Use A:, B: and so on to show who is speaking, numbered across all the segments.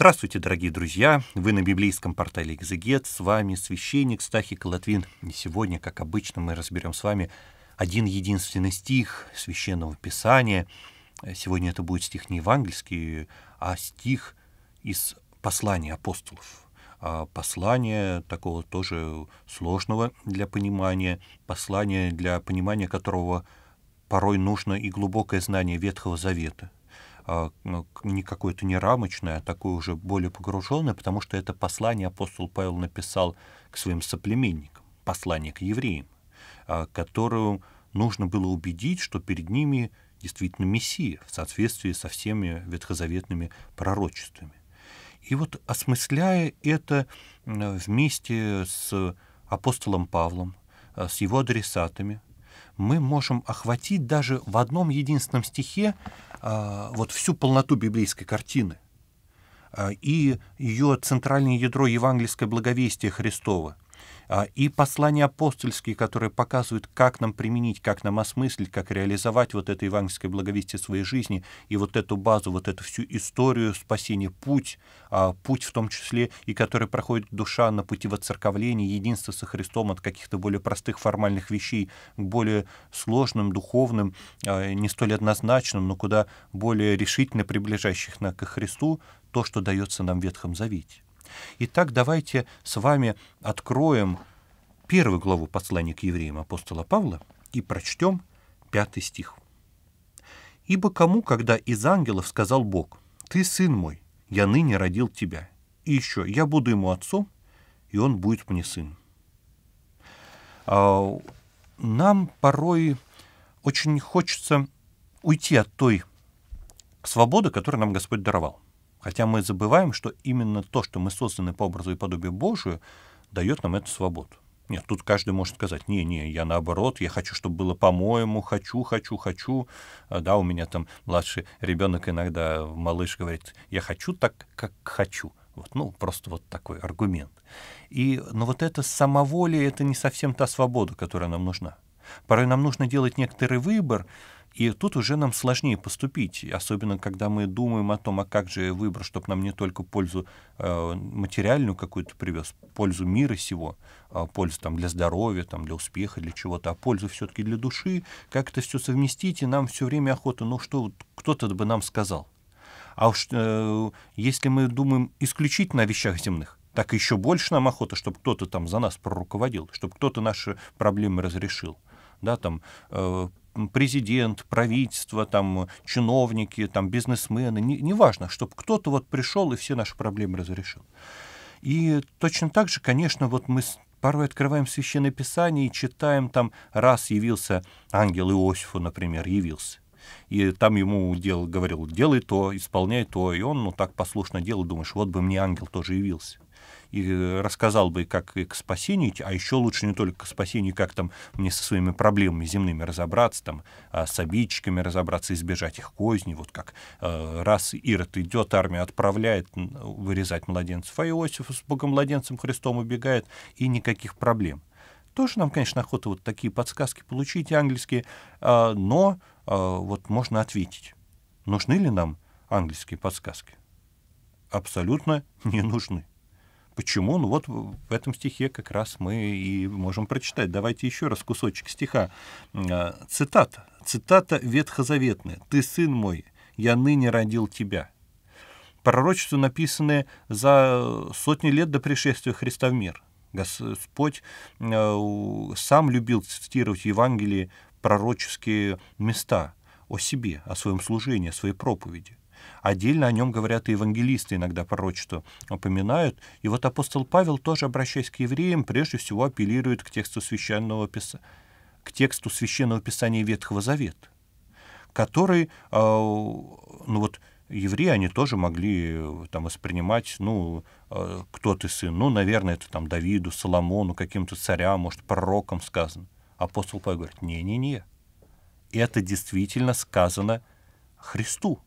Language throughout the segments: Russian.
A: Здравствуйте, дорогие друзья! Вы на библейском портале «Экзегет». С вами священник Стахик Латвин. И сегодня, как обычно, мы разберем с вами один единственный стих Священного Писания. Сегодня это будет стих не евангельский, а стих из послания апостолов. А послание такого тоже сложного для понимания, послание для понимания которого порой нужно и глубокое знание Ветхого Завета – а, ну, не какое-то не рамочное, а такое уже более погруженное, потому что это послание апостол Павел написал к своим соплеменникам, послание к евреям, а, которым нужно было убедить, что перед ними действительно Мессия в соответствии со всеми ветхозаветными пророчествами. И вот осмысляя это вместе с апостолом Павлом, а, с его адресатами, мы можем охватить даже в одном единственном стихе а, вот всю полноту библейской картины а, и ее центральное ядро евангельское благовестие Христова – а, и послания апостольские, которые показывают, как нам применить, как нам осмыслить, как реализовать вот это евангельское благовестие своей жизни и вот эту базу, вот эту всю историю спасения, путь, а, путь в том числе, и который проходит душа на пути церковление, единство со Христом от каких-то более простых формальных вещей к более сложным, духовным, а, не столь однозначным, но куда более решительно приближающих нас к Христу, то, что дается нам в Ветхом Завете. Итак, давайте с вами откроем первую главу послания к евреям апостола Павла и прочтем пятый стих. «Ибо кому, когда из ангелов сказал Бог, «Ты сын мой, я ныне родил тебя, и еще я буду ему отцом, и он будет мне сын». А, нам порой очень хочется уйти от той свободы, которую нам Господь даровал. Хотя мы забываем, что именно то, что мы созданы по образу и подобию Божию, дает нам эту свободу. Нет, тут каждый может сказать, не, не, я наоборот, я хочу, чтобы было по-моему, хочу, хочу, хочу. А, да, у меня там младший ребенок иногда, малыш говорит, я хочу так, как хочу. Вот, ну, просто вот такой аргумент. И, но ну, вот это самоволие, это не совсем та свобода, которая нам нужна. Порой нам нужно делать некоторый выбор, и тут уже нам сложнее поступить, особенно когда мы думаем о том, а как же выбор, чтобы нам не только пользу э, материальную какую-то привез, пользу мира сего, э, пользу там, для здоровья, там, для успеха, для чего-то, а пользу все-таки для души, как это все совместить, и нам все время охота, ну что вот кто-то бы нам сказал. А уж э, если мы думаем исключительно о вещах земных, так еще больше нам охота, чтобы кто-то там за нас проруководил, чтобы кто-то наши проблемы разрешил да, там э, президент, правительство, там, чиновники, там, бизнесмены, неважно, не, не важно, чтобы кто-то вот пришел и все наши проблемы разрешил. И точно так же, конечно, вот мы порой открываем Священное Писание и читаем там, раз явился ангел Иосифу, например, явился. И там ему дел, говорил, делай то, исполняй то, и он ну так послушно делал, думаешь, вот бы мне ангел тоже явился и э, рассказал бы, как и к спасению, а еще лучше не только к спасению, как там мне со своими проблемами земными разобраться, там а, с обидчиками разобраться, избежать их козни, вот как э, раз Ирод идет, армия отправляет вырезать младенцев, а Иосиф с богомладенцем Христом убегает, и никаких проблем. Тоже нам, конечно, охота вот такие подсказки получить английские, а, но а, вот можно ответить, нужны ли нам английские подсказки? Абсолютно не нужны. Почему? Ну вот в этом стихе как раз мы и можем прочитать. Давайте еще раз кусочек стиха. Э, цитата. Цитата ветхозаветная. «Ты, сын мой, я ныне родил тебя». Пророчества, написанные за сотни лет до пришествия Христа в мир. Господь э, сам любил цитировать Евангелие пророческие места о себе, о своем служении, о своей проповеди. Отдельно о нем говорят и евангелисты иногда пророчество упоминают. И вот апостол Павел, тоже обращаясь к евреям, прежде всего апеллирует к тексту священного, пис... к тексту священного писания Ветхого Завета, который, а, ну вот, евреи, они тоже могли э, там воспринимать, ну, э, кто ты сын? Ну, наверное, это там Давиду, Соломону, каким-то царям, может, пророкам сказано. Апостол Павел говорит, не-не-не, это действительно сказано Христу.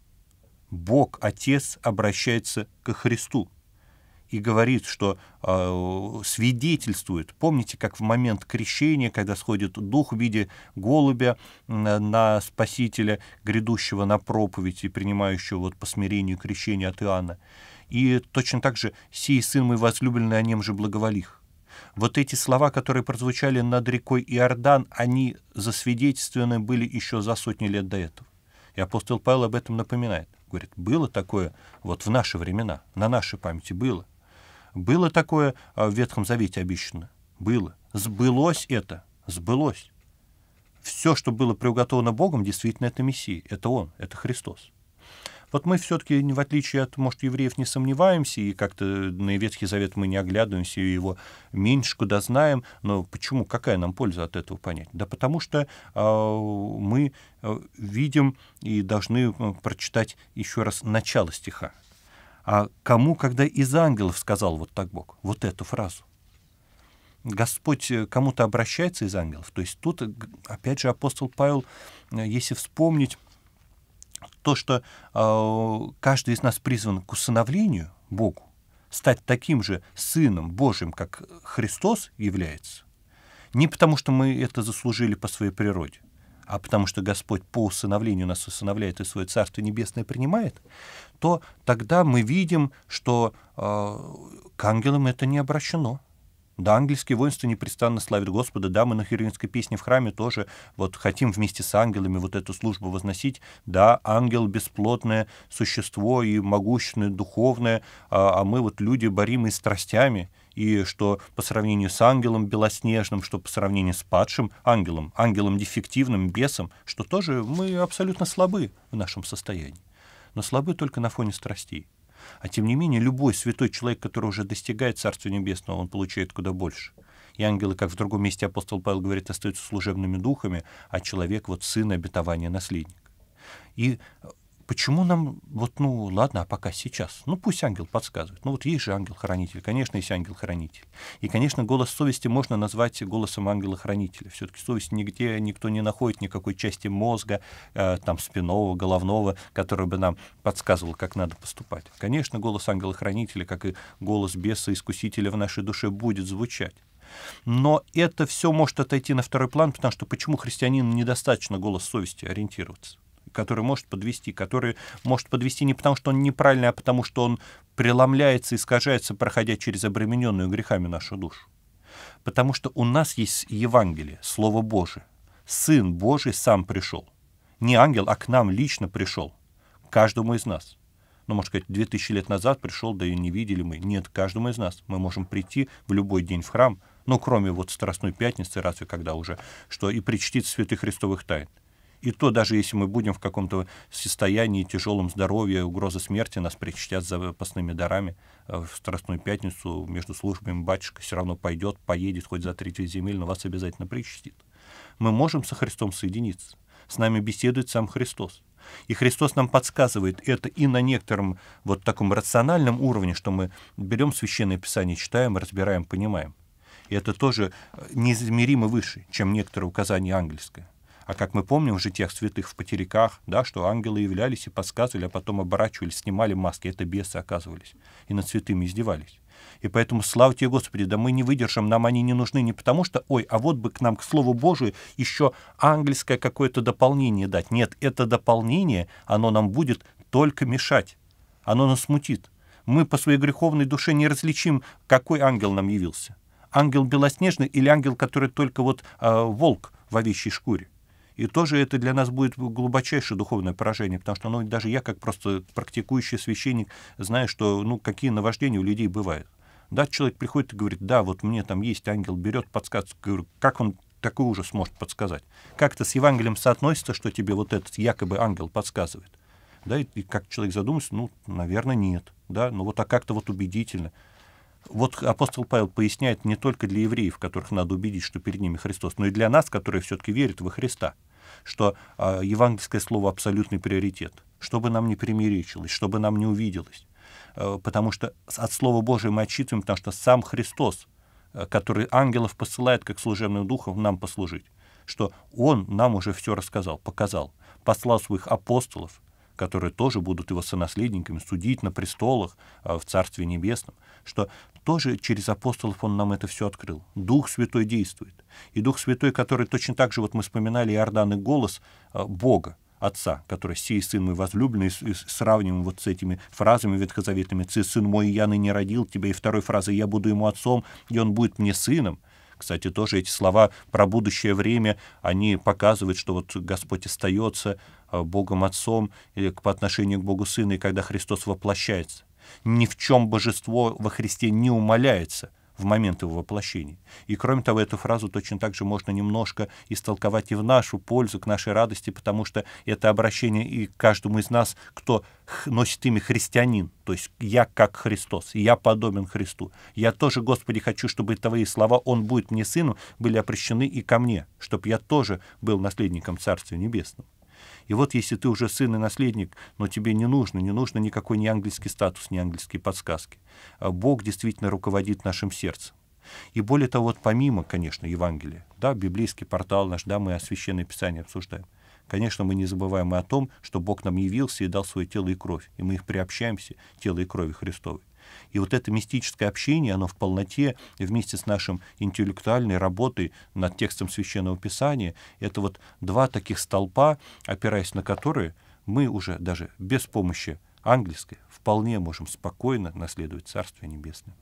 A: Бог Отец обращается к Христу и говорит, что э, свидетельствует. Помните, как в момент крещения, когда сходит дух в виде голубя на, на Спасителя, грядущего на проповедь и принимающего вот по смирению крещения от Иоанна. И точно так же «Сей сын мой возлюбленный, о нем же благоволих». Вот эти слова, которые прозвучали над рекой Иордан, они засвидетельствованы были еще за сотни лет до этого. И апостол Павел об этом напоминает – Говорит, было такое вот в наши времена, на нашей памяти было. Было такое а, в Ветхом Завете обещано. Было. Сбылось это. Сбылось. Все, что было приуготовано Богом, действительно это Мессия. Это Он, это Христос. Вот мы все-таки, в отличие от, может, евреев, не сомневаемся, и как-то на Ветхий Завет мы не оглядываемся, и его меньше куда знаем. Но почему? Какая нам польза от этого понять? Да потому что а, э, мы видим и должны э, прочитать еще раз начало стиха. А кому, когда из ангелов сказал вот так Бог, вот эту фразу? Господь э, кому-то обращается из ангелов. То есть тут, опять же, апостол Павел, э, если вспомнить то, что э, каждый из нас призван к усыновлению Богу, стать таким же сыном Божьим, как Христос является, не потому, что мы это заслужили по своей природе, а потому что Господь по усыновлению нас усыновляет и свое Царство Небесное принимает, то тогда мы видим, что э, к ангелам это не обращено. Да, ангельские воинства непрестанно славят Господа, да, мы на херинской песне в храме тоже вот хотим вместе с ангелами вот эту службу возносить, да, ангел бесплотное существо и могущественное, духовное, а, а мы вот люди, боримые страстями, и что по сравнению с ангелом белоснежным, что по сравнению с падшим ангелом, ангелом дефективным, бесом, что тоже мы абсолютно слабы в нашем состоянии. Но слабы только на фоне страстей. А тем не менее, любой святой человек, который уже достигает Царства Небесного, он получает куда больше. И ангелы, как в другом месте апостол Павел говорит, остаются служебными духами, а человек — вот сын обетования наследник. И почему нам, вот, ну, ладно, а пока сейчас? Ну, пусть ангел подсказывает. Ну, вот есть же ангел-хранитель, конечно, есть ангел-хранитель. И, конечно, голос совести можно назвать голосом ангела-хранителя. Все-таки совесть нигде никто не находит никакой части мозга, э, там, спинного, головного, который бы нам подсказывал, как надо поступать. Конечно, голос ангела-хранителя, как и голос беса-искусителя в нашей душе будет звучать. Но это все может отойти на второй план, потому что почему христианин недостаточно голос совести ориентироваться? который может подвести, который может подвести не потому, что он неправильный, а потому, что он преломляется, искажается, проходя через обремененную грехами нашу душу. Потому что у нас есть Евангелие, Слово Божие. Сын Божий сам пришел. Не ангел, а к нам лично пришел. Каждому из нас. Ну, можно сказать, 2000 лет назад пришел, да и не видели мы. Нет, каждому из нас. Мы можем прийти в любой день в храм, ну, кроме вот Страстной Пятницы, разве когда уже, что и причтить святых Христовых тайн. И то, даже если мы будем в каком-то состоянии тяжелом здоровье, угроза смерти нас причтят за запасными дарами э, в Страстную Пятницу между службами батюшка все равно пойдет, поедет хоть за третью земель, но вас обязательно причтит. Мы можем со Христом соединиться. С нами беседует сам Христос. И Христос нам подсказывает это и на некотором вот таком рациональном уровне, что мы берем Священное Писание, читаем, разбираем, понимаем. И это тоже э, неизмеримо выше, чем некоторое указание ангельское. А как мы помним в житиях святых в потериках, да, что ангелы являлись и подсказывали, а потом оборачивались, снимали маски, это бесы оказывались, и над святыми издевались. И поэтому, слава тебе, Господи, да мы не выдержим, нам они не нужны не потому, что, ой, а вот бы к нам, к Слову Божию, еще ангельское какое-то дополнение дать. Нет, это дополнение, оно нам будет только мешать, оно нас смутит. Мы по своей греховной душе не различим, какой ангел нам явился. Ангел белоснежный или ангел, который только вот э, волк в овечьей шкуре. И тоже это для нас будет глубочайшее духовное поражение, потому что ну, даже я, как просто практикующий священник, знаю, что ну, какие наваждения у людей бывают. Да, человек приходит и говорит, да, вот мне там есть ангел, берет подсказку, говорю, как он такой ужас может подсказать? Как это с Евангелием соотносится, что тебе вот этот якобы ангел подсказывает? Да, и, и как человек задумался, ну, наверное, нет, да, ну вот а как-то вот убедительно – вот апостол Павел поясняет не только для евреев, которых надо убедить, что перед ними Христос, но и для нас, которые все-таки верят во Христа, что э, евангельское слово абсолютный приоритет, чтобы нам не примиречилось, чтобы нам не увиделось, э, потому что от Слова Божия мы отчитываем, потому что сам Христос, э, который ангелов посылает как служебным духом нам послужить, что Он нам уже все рассказал, показал, послал своих апостолов, которые тоже будут его сонаследниками судить на престолах а, в Царстве Небесном, что тоже через апостолов он нам это все открыл. Дух Святой действует. И Дух Святой, который точно так же, вот мы вспоминали Иордан и голос а, Бога, Отца, который «Сей сын мой возлюбленный», и сравниваем вот с этими фразами ветхозаветными сын мой, я ныне родил тебя», и второй фразой «Я буду ему отцом, и он будет мне сыном», кстати, тоже эти слова про будущее время, они показывают, что вот Господь остается а, Богом Отцом или по отношению к Богу Сыну и когда Христос воплощается. Ни в чем божество во Христе не умаляется — в момент его воплощения. И кроме того, эту фразу точно так же можно немножко истолковать и в нашу пользу, к нашей радости, потому что это обращение и к каждому из нас, кто носит имя христианин, то есть я как Христос, я подобен Христу. Я тоже, Господи, хочу, чтобы твои слова «Он будет мне сыну были опрещены и ко мне, чтобы я тоже был наследником Царствия Небесного. И вот если ты уже сын и наследник, но тебе не нужно, не нужно никакой ни английский статус, ни английские подсказки. А Бог действительно руководит нашим сердцем. И более того, вот помимо, конечно, Евангелия, да, библейский портал наш, да, мы священное писание обсуждаем. Конечно, мы не забываем и о том, что Бог нам явился и дал свое тело и кровь, и мы их приобщаемся, тело и крови Христовой. И вот это мистическое общение, оно в полноте вместе с нашим интеллектуальной работой над текстом Священного Писания, это вот два таких столпа, опираясь на которые мы уже даже без помощи английской вполне можем спокойно наследовать Царствие Небесное.